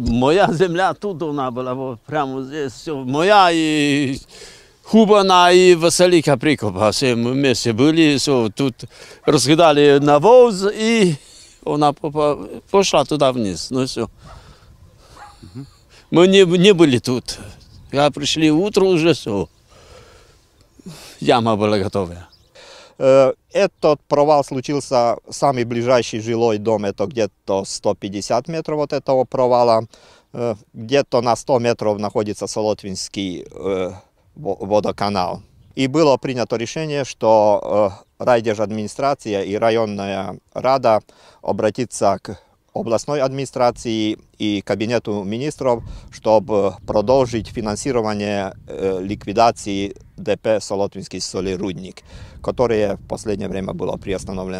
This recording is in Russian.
Моя земля тут вона була, бо прямо здесь моя і Хубана і Василіка Прикопа. Все ми вместе були, все, тут розкидали на воз і вона пішла туди вниз. Ну все. Ми не, не були тут. Я прийшли утром вже все. Яма була готова. Э, этот провал случился, самый ближайший жилой дом, это где-то 150 метров от этого провала. Э, где-то на 100 метров находится Солотвинский э, водоканал. И было принято решение, что райдеж администрация и районная рада обратиться к областной администрации и кабинету министров, чтобы продолжить финансирование ликвидации ДП Солотвинский солерудник, которое в последнее время было приостановлено.